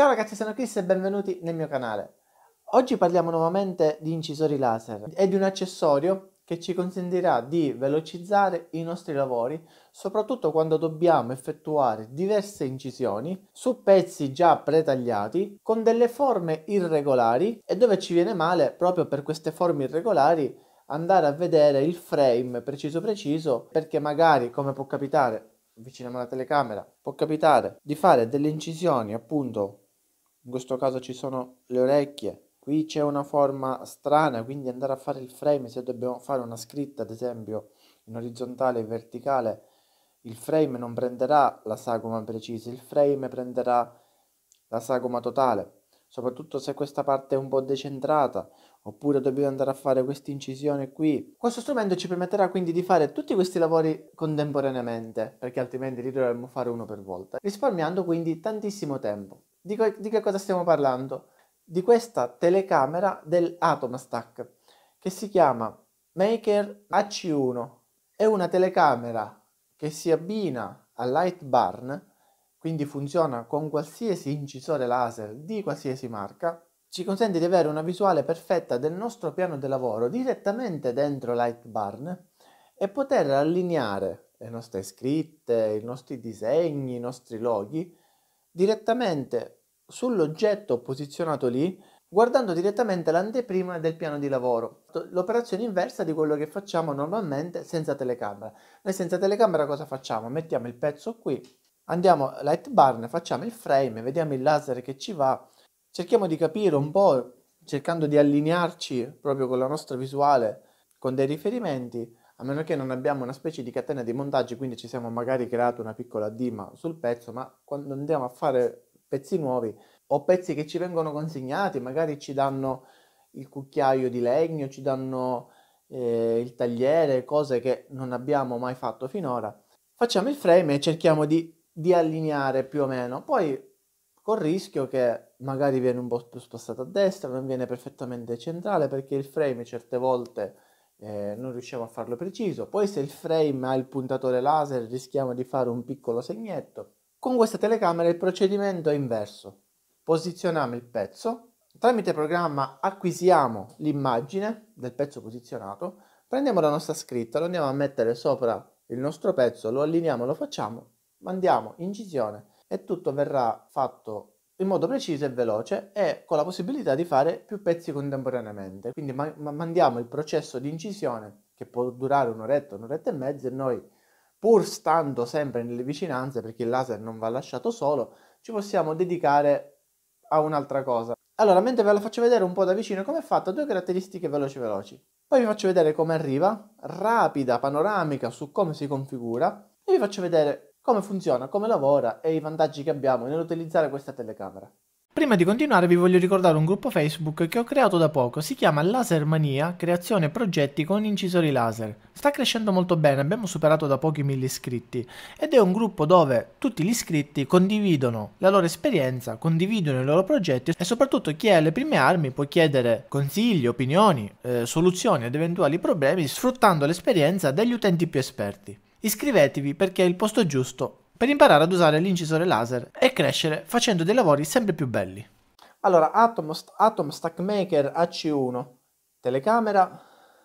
Ciao ragazzi, sono Chris e benvenuti nel mio canale. Oggi parliamo nuovamente di incisori laser e di un accessorio che ci consentirà di velocizzare i nostri lavori, soprattutto quando dobbiamo effettuare diverse incisioni su pezzi già pretagliati con delle forme irregolari e dove ci viene male proprio per queste forme irregolari andare a vedere il frame preciso preciso perché magari come può capitare vicino alla telecamera può capitare di fare delle incisioni appunto in questo caso ci sono le orecchie, qui c'è una forma strana, quindi andare a fare il frame, se dobbiamo fare una scritta ad esempio in orizzontale e verticale, il frame non prenderà la sagoma precisa, il frame prenderà la sagoma totale, soprattutto se questa parte è un po' decentrata, oppure dobbiamo andare a fare questa incisione qui. Questo strumento ci permetterà quindi di fare tutti questi lavori contemporaneamente, perché altrimenti li dovremmo fare uno per volta, risparmiando quindi tantissimo tempo. Di, co- di che cosa stiamo parlando? Di questa telecamera dell'Atomstack che si chiama Maker AC1. È una telecamera che si abbina a Light Barn, quindi funziona con qualsiasi incisore laser di qualsiasi marca, ci consente di avere una visuale perfetta del nostro piano di lavoro direttamente dentro Light Barn e poter allineare le nostre scritte, i nostri disegni, i nostri loghi direttamente sull'oggetto posizionato lì guardando direttamente l'anteprima del piano di lavoro. L'operazione inversa di quello che facciamo normalmente senza telecamera. Noi senza telecamera cosa facciamo? Mettiamo il pezzo qui, andiamo light barn, facciamo il frame, vediamo il laser che ci va, cerchiamo di capire un po', cercando di allinearci proprio con la nostra visuale, con dei riferimenti a meno che non abbiamo una specie di catena di montaggi, quindi ci siamo magari creato una piccola dima sul pezzo, ma quando andiamo a fare pezzi nuovi o pezzi che ci vengono consegnati, magari ci danno il cucchiaio di legno, ci danno eh, il tagliere, cose che non abbiamo mai fatto finora. Facciamo il frame e cerchiamo di, di allineare più o meno, poi col rischio che magari viene un po' più spostato a destra, non viene perfettamente centrale perché il frame certe volte eh, non riusciamo a farlo preciso. Poi se il frame ha il puntatore laser rischiamo di fare un piccolo segnetto. Con questa telecamera il procedimento è inverso. Posizioniamo il pezzo, tramite programma acquisiamo l'immagine del pezzo posizionato, prendiamo la nostra scritta, lo andiamo a mettere sopra il nostro pezzo, lo allineiamo, lo facciamo, mandiamo incisione e tutto verrà fatto in modo preciso e veloce e con la possibilità di fare più pezzi contemporaneamente. Quindi ma- ma- mandiamo il processo di incisione che può durare un'oretta, un'oretta e mezza e noi pur stando sempre nelle vicinanze perché il laser non va lasciato solo, ci possiamo dedicare a un'altra cosa. Allora, mentre ve la faccio vedere un po' da vicino come è fatta, due caratteristiche veloci veloci. Poi vi faccio vedere come arriva, rapida panoramica su come si configura e vi faccio vedere come funziona, come lavora e i vantaggi che abbiamo nell'utilizzare questa telecamera. Prima di continuare vi voglio ricordare un gruppo Facebook che ho creato da poco, si chiama Lasermania, creazione progetti con incisori laser. Sta crescendo molto bene, abbiamo superato da pochi mille iscritti ed è un gruppo dove tutti gli iscritti condividono la loro esperienza, condividono i loro progetti e soprattutto chi ha le prime armi può chiedere consigli, opinioni, eh, soluzioni ad eventuali problemi sfruttando l'esperienza degli utenti più esperti. Iscrivetevi perché è il posto giusto per imparare ad usare l'incisore laser e crescere facendo dei lavori sempre più belli. Allora, Atom, Atom Stack Maker AC1, telecamera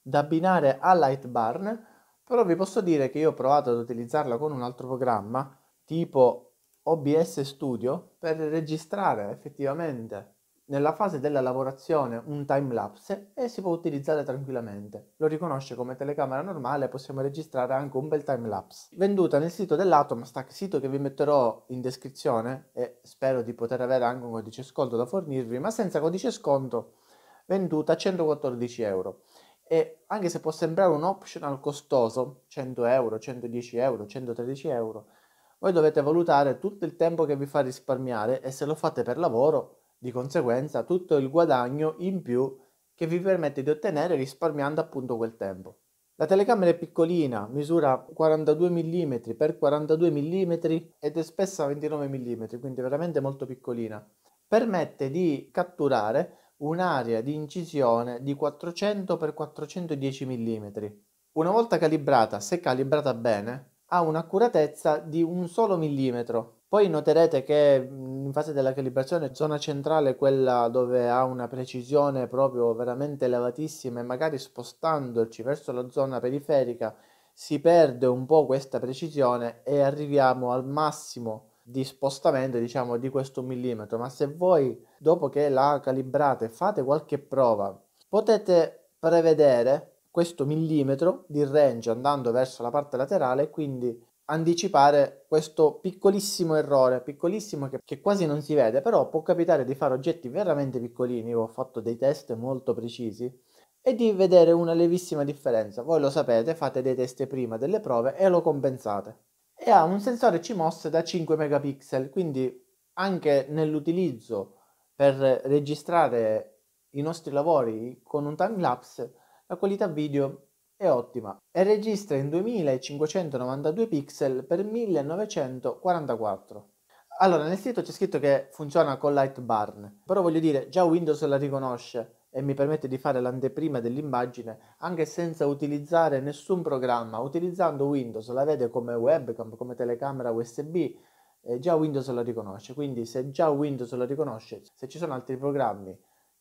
da abbinare a Lightbarn, però vi posso dire che io ho provato ad utilizzarla con un altro programma tipo OBS Studio per registrare effettivamente nella fase della lavorazione un time lapse e si può utilizzare tranquillamente. Lo riconosce come telecamera normale, possiamo registrare anche un bel time lapse. Venduta nel sito dell'Atomstack, sito che vi metterò in descrizione e spero di poter avere anche un codice sconto da fornirvi, ma senza codice sconto venduta a 114 euro. E anche se può sembrare un optional costoso, 100 euro, 110 euro, 113 euro, voi dovete valutare tutto il tempo che vi fa risparmiare e se lo fate per lavoro di conseguenza tutto il guadagno in più che vi permette di ottenere risparmiando appunto quel tempo. La telecamera è piccolina, misura 42 mm x 42 mm ed è spessa 29 mm, quindi veramente molto piccolina. Permette di catturare un'area di incisione di 400 x 410 mm. Una volta calibrata, se calibrata bene, ha un'accuratezza di un solo millimetro, poi noterete che in fase della calibrazione zona centrale è quella dove ha una precisione proprio veramente elevatissima e magari spostandoci verso la zona periferica si perde un po' questa precisione e arriviamo al massimo di spostamento diciamo di questo millimetro ma se voi dopo che la calibrate fate qualche prova potete prevedere questo millimetro di range andando verso la parte laterale quindi anticipare questo piccolissimo errore, piccolissimo che, che, quasi non si vede, però può capitare di fare oggetti veramente piccolini, Io ho fatto dei test molto precisi, e di vedere una levissima differenza. Voi lo sapete, fate dei test prima delle prove e lo compensate. E ha un sensore CMOS da 5 megapixel, quindi anche nell'utilizzo per registrare i nostri lavori con un timelapse, la qualità video è ottima e registra in 2592 pixel per 1944. Allora, nel sito c'è scritto che funziona con Lightburn, però voglio dire, già Windows la riconosce e mi permette di fare l'anteprima dell'immagine anche senza utilizzare nessun programma. Utilizzando Windows la vede come webcam, come telecamera USB, eh, già Windows la riconosce. Quindi se già Windows la riconosce, se ci sono altri programmi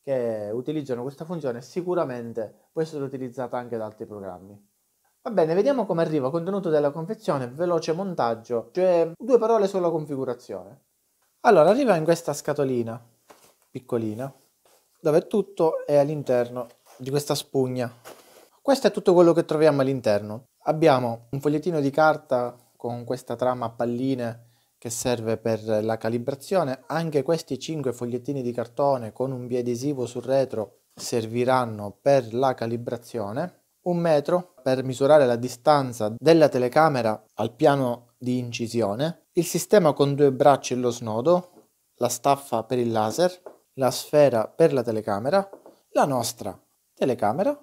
che utilizzano questa funzione sicuramente può essere utilizzata anche da altri programmi. Va bene, vediamo come arriva contenuto della confezione, veloce montaggio, cioè due parole sulla configurazione. Allora, arriva in questa scatolina piccolina, dove tutto è all'interno di questa spugna. Questo è tutto quello che troviamo all'interno. Abbiamo un fogliettino di carta con questa trama a palline che serve per la calibrazione. Anche questi 5 fogliettini di cartone con un biadesivo sul retro serviranno per la calibrazione. Un metro per misurare la distanza della telecamera al piano di incisione. Il sistema con due bracci e lo snodo, la staffa per il laser, la sfera per la telecamera, la nostra telecamera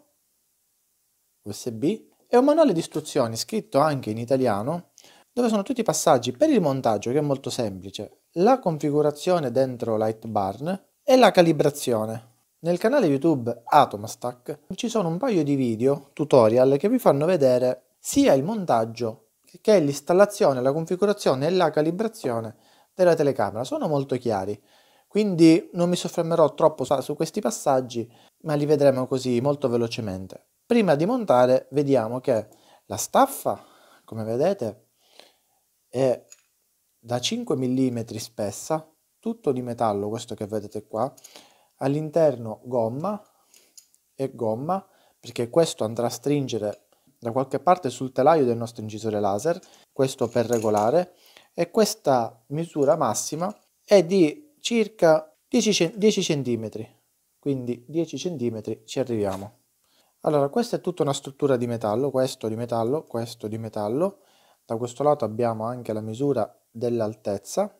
USB e un manuale di istruzioni scritto anche in italiano dove sono tutti i passaggi per il montaggio, che è molto semplice, la configurazione dentro Lightbarn e la calibrazione. Nel canale YouTube Atomstack ci sono un paio di video tutorial che vi fanno vedere sia il montaggio che l'installazione, la configurazione e la calibrazione della telecamera. Sono molto chiari, quindi non mi soffermerò troppo su questi passaggi, ma li vedremo così molto velocemente. Prima di montare vediamo che la staffa, come vedete, è da 5 mm spessa, tutto di metallo, questo che vedete qua, all'interno gomma e gomma, perché questo andrà a stringere da qualche parte sul telaio del nostro incisore laser, questo per regolare, e questa misura massima è di circa 10, cm, quindi 10 cm ci arriviamo. Allora, questa è tutta una struttura di metallo, questo di metallo, questo di metallo, da questo lato abbiamo anche la misura dell'altezza.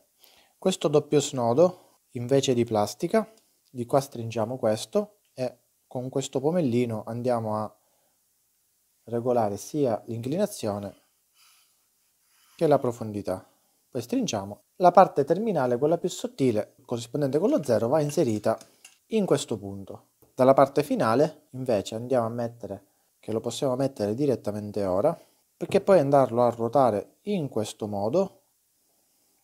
Questo doppio snodo invece di plastica, di qua stringiamo questo e con questo pomellino andiamo a regolare sia l'inclinazione che la profondità. Poi stringiamo. La parte terminale, quella più sottile, corrispondente con lo zero va inserita in questo punto. Dalla parte finale invece andiamo a mettere, che lo possiamo mettere direttamente ora, perché poi andarlo a ruotare in questo modo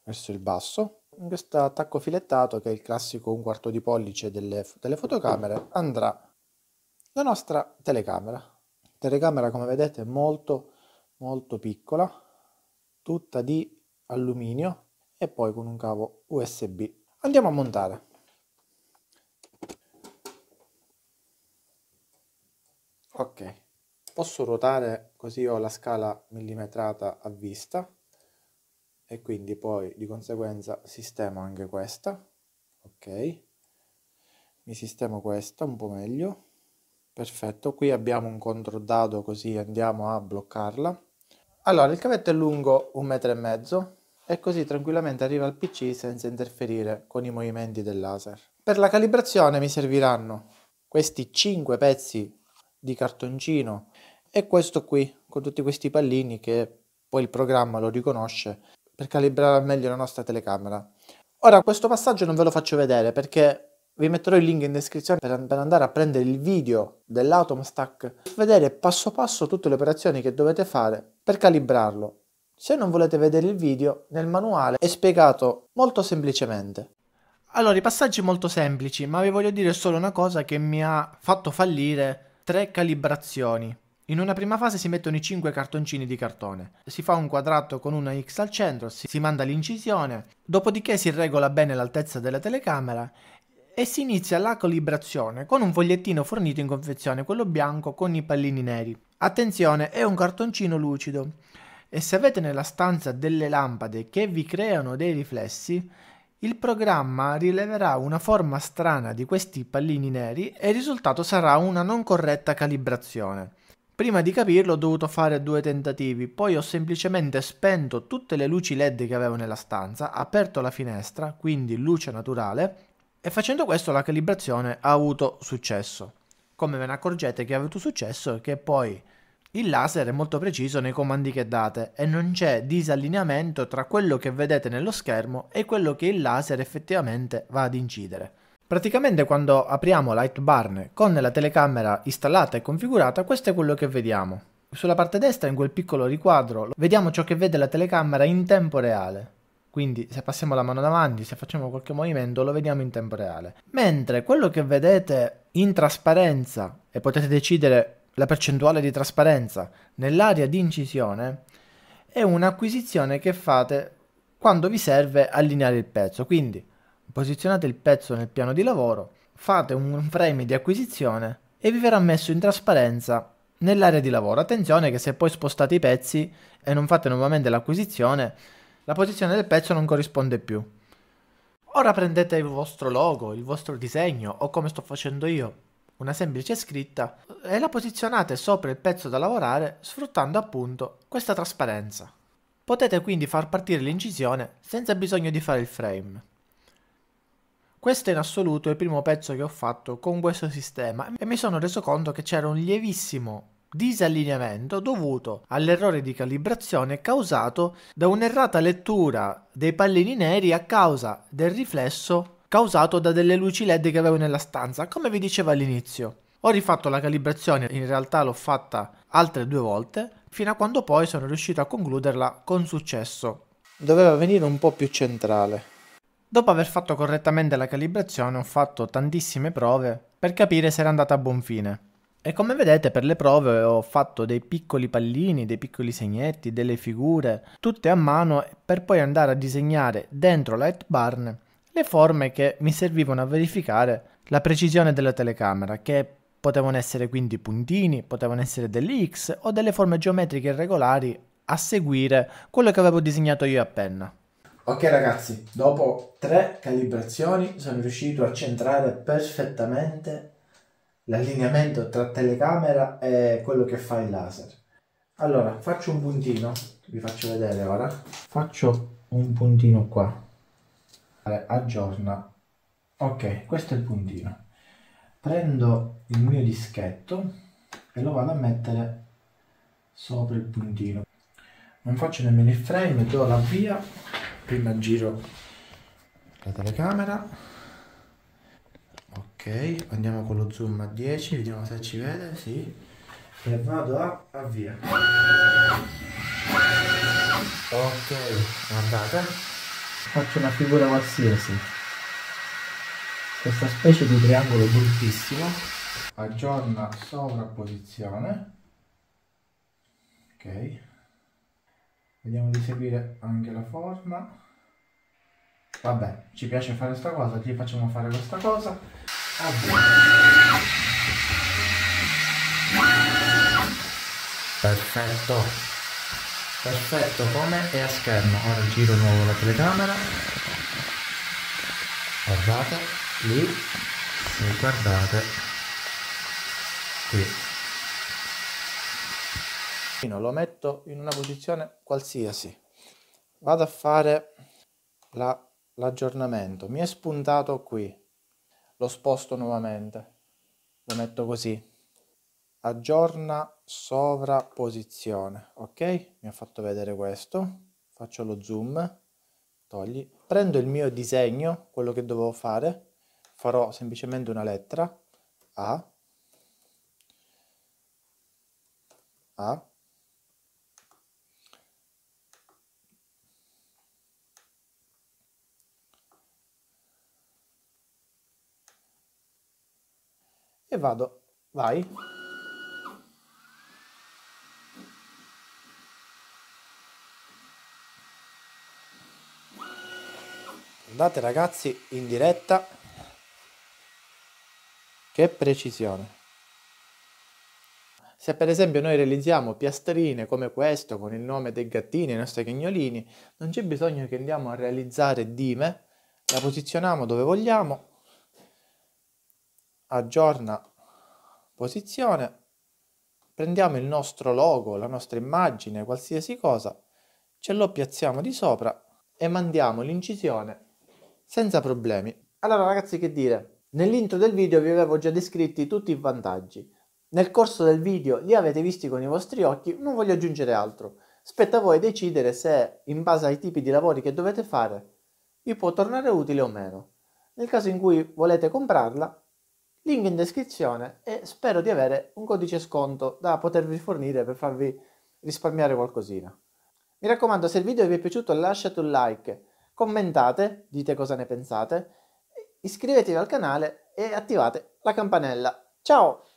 verso il basso in questo attacco filettato che è il classico un quarto di pollice delle, delle fotocamere andrà la nostra telecamera telecamera come vedete molto molto piccola tutta di alluminio e poi con un cavo usb andiamo a montare ok posso ruotare così ho la scala millimetrata a vista e quindi poi di conseguenza sistemo anche questa ok mi sistemo questa un po' meglio perfetto qui abbiamo un controdado così andiamo a bloccarla allora il cavetto è lungo un metro e mezzo e così tranquillamente arriva al pc senza interferire con i movimenti del laser per la calibrazione mi serviranno questi 5 pezzi di cartoncino e questo qui con tutti questi pallini che poi il programma lo riconosce per calibrare al meglio la nostra telecamera. Ora questo passaggio non ve lo faccio vedere perché vi metterò il link in descrizione per, per andare a prendere il video dell'Atomstack per vedere passo passo tutte le operazioni che dovete fare per calibrarlo. Se non volete vedere il video, nel manuale è spiegato molto semplicemente. Allora, i passaggi molto semplici, ma vi voglio dire solo una cosa che mi ha fatto fallire tre calibrazioni. In una prima fase si mettono i 5 cartoncini di cartone, si fa un quadrato con una X al centro, si manda l'incisione, dopodiché si regola bene l'altezza della telecamera e si inizia la calibrazione con un fogliettino fornito in confezione, quello bianco con i pallini neri. Attenzione, è un cartoncino lucido e se avete nella stanza delle lampade che vi creano dei riflessi, il programma rileverà una forma strana di questi pallini neri e il risultato sarà una non corretta calibrazione. Prima di capirlo ho dovuto fare due tentativi, poi ho semplicemente spento tutte le luci LED che avevo nella stanza, aperto la finestra, quindi luce naturale, e facendo questo la calibrazione ha avuto successo. Come ve ne accorgete che ha avuto successo è che poi il laser è molto preciso nei comandi che date e non c'è disallineamento tra quello che vedete nello schermo e quello che il laser effettivamente va ad incidere. Praticamente quando apriamo Lightbarn con la telecamera installata e configurata questo è quello che vediamo. Sulla parte destra in quel piccolo riquadro vediamo ciò che vede la telecamera in tempo reale. Quindi se passiamo la mano davanti, se facciamo qualche movimento lo vediamo in tempo reale. Mentre quello che vedete in trasparenza e potete decidere la percentuale di trasparenza nell'area di incisione è un'acquisizione che fate quando vi serve allineare il pezzo. Quindi posizionate il pezzo nel piano di lavoro, fate un frame di acquisizione e vi verrà messo in trasparenza nell'area di lavoro. Attenzione che se poi spostate i pezzi e non fate nuovamente l'acquisizione, la posizione del pezzo non corrisponde più. Ora prendete il vostro logo, il vostro disegno o come sto facendo io una semplice scritta e la posizionate sopra il pezzo da lavorare sfruttando appunto questa trasparenza. Potete quindi far partire l'incisione senza bisogno di fare il frame. Questo è in assoluto il primo pezzo che ho fatto con questo sistema e mi sono reso conto che c'era un lievissimo disallineamento dovuto all'errore di calibrazione causato da un'errata lettura dei pallini neri a causa del riflesso causato da delle luci LED che avevo nella stanza, come vi dicevo all'inizio. Ho rifatto la calibrazione, in realtà l'ho fatta altre due volte, fino a quando poi sono riuscito a concluderla con successo. Doveva venire un po' più centrale. Dopo aver fatto correttamente la calibrazione ho fatto tantissime prove per capire se era andata a buon fine. E come vedete per le prove ho fatto dei piccoli pallini, dei piccoli segnetti, delle figure, tutte a mano per poi andare a disegnare dentro la Lightbarn le forme che mi servivano a verificare la precisione della telecamera, che potevano essere quindi puntini, potevano essere delle X o delle forme geometriche irregolari a seguire quello che avevo disegnato io a penna. Ok ragazzi, dopo tre calibrazioni sono riuscito a centrare perfettamente l'allineamento tra telecamera e quello che fa il laser. Allora, faccio un puntino, vi faccio vedere ora. Faccio un puntino qua aggiorna ok questo è il puntino prendo il mio dischetto e lo vado a mettere sopra il puntino non faccio nemmeno il frame do la via prima giro la telecamera ok andiamo con lo zoom a 10 vediamo se ci vede sì e vado a avvia ok guardate faccio una figura qualsiasi questa specie di triangolo bruttissimo aggiorna sovrapposizione ok vediamo di seguire anche la forma vabbè ci piace fare questa cosa gli facciamo fare questa cosa vabbè. perfetto perfetto come è a schermo ora giro nuovo la telecamera guardate lì e guardate qui lo metto in una posizione qualsiasi vado a fare l'aggiornamento la, mi è spuntato qui lo sposto nuovamente lo metto così aggiorna sovrapposizione ok mi ha fatto vedere questo faccio lo zoom togli prendo il mio disegno quello che dovevo fare farò semplicemente una lettera a a e vado vai Guardate ragazzi in diretta che precisione. Se per esempio noi realizziamo piastrine come questo con il nome dei gattini, i nostri cagnolini, non c'è bisogno che andiamo a realizzare dime, la posizioniamo dove vogliamo, aggiorna posizione, prendiamo il nostro logo, la nostra immagine, qualsiasi cosa, ce lo piazziamo di sopra e mandiamo l'incisione senza problemi. Allora ragazzi che dire, nell'intro del video vi avevo già descritti tutti i vantaggi. Nel corso del video li avete visti con i vostri occhi, non voglio aggiungere altro. Spetta a voi decidere se, in base ai tipi di lavori che dovete fare, vi può tornare utile o meno. Nel caso in cui volete comprarla, link in descrizione e spero di avere un codice sconto da potervi fornire per farvi risparmiare qualcosina. Mi raccomando, se il video vi è piaciuto lasciate un like, commentate, dite cosa ne pensate, iscrivetevi al canale e attivate la campanella. Ciao!